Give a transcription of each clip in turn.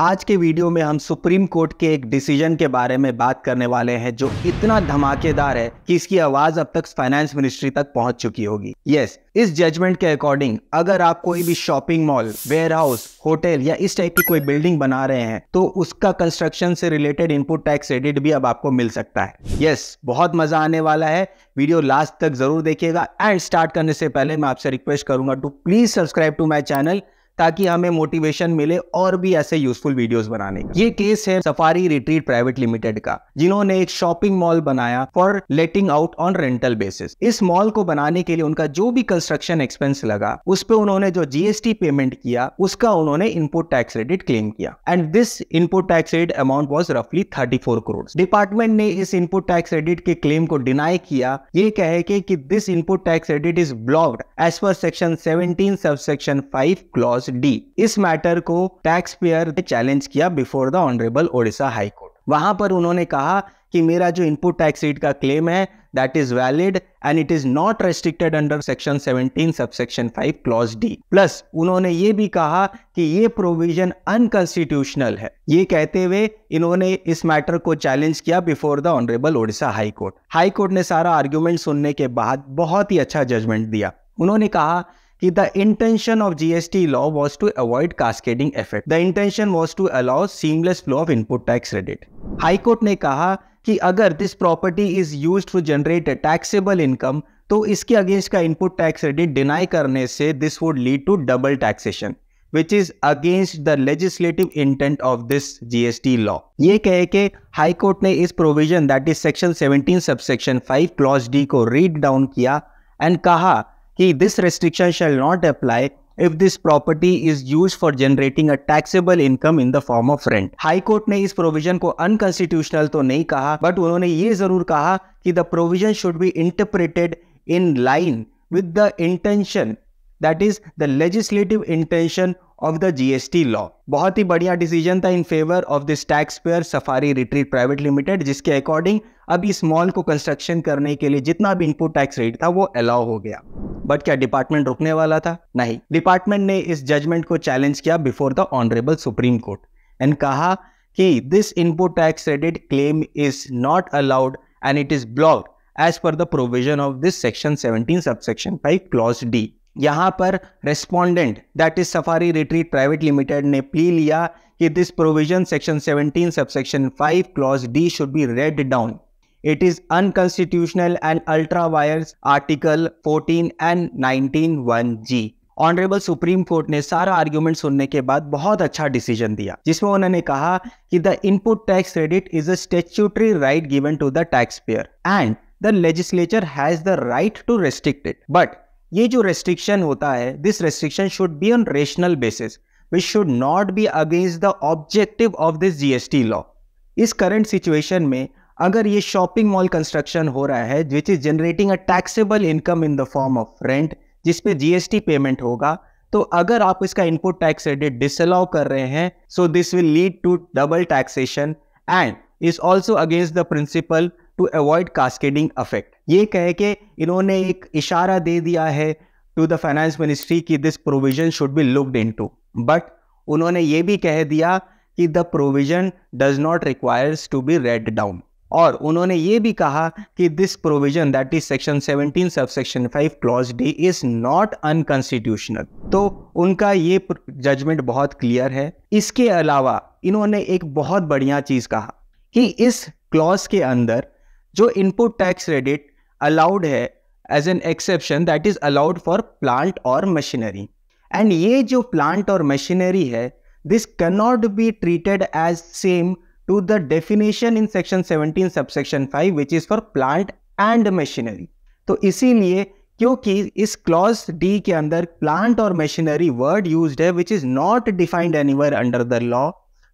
आज के वीडियो में हम सुप्रीम कोर्ट के एक डिसीजन के बारे में बात करने वाले हैं जो इतना धमाकेदार है कि इसकी आवाज अब तक फाइनेंस मिनिस्ट्री तक पहुंच चुकी होगी यस yes, इस जजमेंट के अकॉर्डिंग अगर आप कोई भी shopping mall warehouse hotel या इस टाइप की कोई बिल्डिंग बना रहे हैं तो उसका कंस्ट्रक्शन से रिलेटेड इनपुट टैक्स एडिट भी अब आपको मिल सकता है यस yes, बहुत मजा आने वाला है वीडियो लास्ट तक जरूर देखिएगा एंड स्टार्ट करने से पहले मैं आपसे रिक्वेस्ट करूंगा to please subscribe to my channel ताकि हमें मोटिवेशन मिले और भी ऐसे यूजफुल वीडियोस बनाने का ये केस है सफारी रिट्रीट प्राइवेट लिमिटेड का जिन्होंने एक शॉपिंग मॉल बनाया for letting out on rental basis इस मॉल को बनाने के लिए उनका जो भी कंस्ट्रक्शन एक्सपेंस लगा उस पर उन्होंने जो जीएसटी पेमेंट किया उसका उन्होंने इनपुट टैक्स क्रेडिट क्लेम किया and this input tax credit amount was रफली थर्टी फोर करोड़ डिपार्टमेंट ने इस इनपुट टैक्स क्रेडिट के क्लेम को डिनाई किया ये कहे के कि this input tax credit is blocked as per section seventeen sub section clause D इस मैटर को टैक्स पेयर ने चैलेंज किया before the honourable Odisha high court वहां पर उन्होंने कहा कि मेरा जो इनपुट टैक्स रेट का क्लेम है that is valid and it is not restricted under section 17 subsection 5 clause D plus उन्होंने ये भी कहा कि ये प्रोविजन अनकॉन्स्टिट्यूशनल है ये कहते हुए इन्होंने इस मैटर को चैलेंज किया before the honourable Odisha high court high court ने सारा आर्ग्यूमेंट सुनने के बाद बहुत ही अच्छा जजमेंट दिया उन्होंने कहा कि the intention of GST law was to avoid cascading effect. The intention was to allow seamless flow of input tax credit. High court ने कहा कि अगर this property is use to generate a taxable income तो इसके against का input tax credit deny करने से this would lead to double taxation which is against the legislative intent of this GST law ये कहे के हाईकोर्ट ने इस provision that is section seventeen subsection five clause D को read down किया and कहा कि this restriction shall not apply if this property is use for generating a taxable income in the form of rent high court ने इस provision को unconstitutional तो नहीं कहा बट उन्होंने ये जरूर कहा कि the provision should be interpreted in line with the intention that is the legislative intention of the GST law बहुत ही बढ़िया डिसीजन था in favour of this tax payer Safari Retreat Private Limited जिसके अकॉर्डिंग अभी इस mall को construction करने के लिए जितना भी इनपुट टैक्स रेट था वो अलाउ हो गया बट क्या डिपार्टमेंट रुकने वाला था नहीं डिपार्टमेंट ने इस जजमेंट को चैलेंज किया before the honourable Supreme Court and कहा कि this input tax credit claim is not allowed and it is blocked as per the provision of this section seventeen subsection five clause D यहाँ पर respondent that is Safari Retreat Private Limited ने plea लिया कि this provision section seventeen subsection five clause D should be read down It is unconstitutional and ultra wires Article 14 and 19 1G. Honourable Supreme Court ने सारा argument सुनने के बाद बहुत अच्छा डिसीजन दिया जिसमें उन्होंने कहा कि the input tax credit is a statutory right given to the tax payer and the legislature has the right to restrict it but ये जो रेस्ट्रिक्शन होता है this restriction should be on rational basis which should not be against the objective of this GST law इस current situation में अगर ये shopping mall construction हो रहा है which is generating a taxable income in the form of rent जिसपे GST payment होगा तो अगर आप इसका इनपुट टैक्स एडिट डिसअलाउ कर रहे हैं so this will lead to double taxation and is also against the principle to avoid cascading effect ये कह के इन्होंने एक इशारा दे दिया है टू द फाइनेंस मिनिस्ट्री की this provision should be looked into but उन्होंने ये भी कह दिया कि the provision does not requires to be read down और उन्होंने ये भी कहा कि this provision that is section 17 सब section 5 clause D is not unconstitutional तो उनका ये जजमेंट बहुत क्लियर है इसके अलावा इन्होंने एक बहुत बढ़िया चीज़ कहा कि इस क्लॉज के अंदर जो इनपुट टैक्स क्रेडिट अलाउड है as an exception that is allowed for plant और मशीनरी एंड ये जो प्लांट और मशीनरी है this can not be treated as same to the definition in section 17 subsection 5 which is for plant and machinery तो इसीलिए क्योंकि इस clause D के अंदर प्लांट और मशीनरी वर्ड यूज है which is not defined anywhere under the law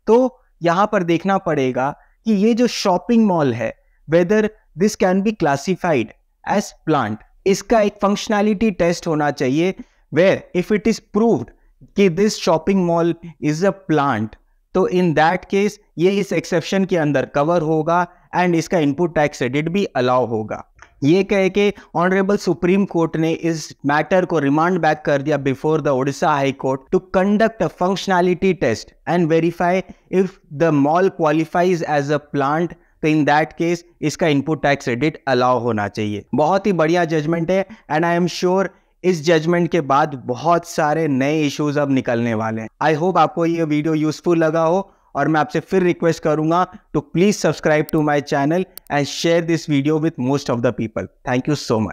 तो यहां पर देखना पड़ेगा कि ये जो शॉपिंग मॉल है whether this can be classified as plant इसका एक फंक्शनैलिटी टेस्ट होना चाहिए where if it is proved कि this shopping mall is a plant तो इन दैट केस ये इस एक्सेप्शन के अंदर कवर होगा एंड इसका इनपुट टैक्स एडिट भी अलाउ होगा ये कह के ऑनरेबल सुप्रीम कोर्ट ने इस मैटर को रिमांड बैक कर दिया before the Odisha high court to conduct a functionality test and verify if the mall qualifies as a plant तो इन दैट केस इसका इनपुट टैक्स एडिट अलाउ होना चाहिए बहुत ही बढ़िया जजमेंट है एंड आई एम श्योर इस जजमेंट के बाद बहुत सारे नए इश्यूज अब निकलने वाले हैं आई होप आपको ये वीडियो यूजफुल लगा हो और मैं आपसे फिर रिक्वेस्ट करूंगा to please subscribe to my channel and share this video with most of the people thank you so much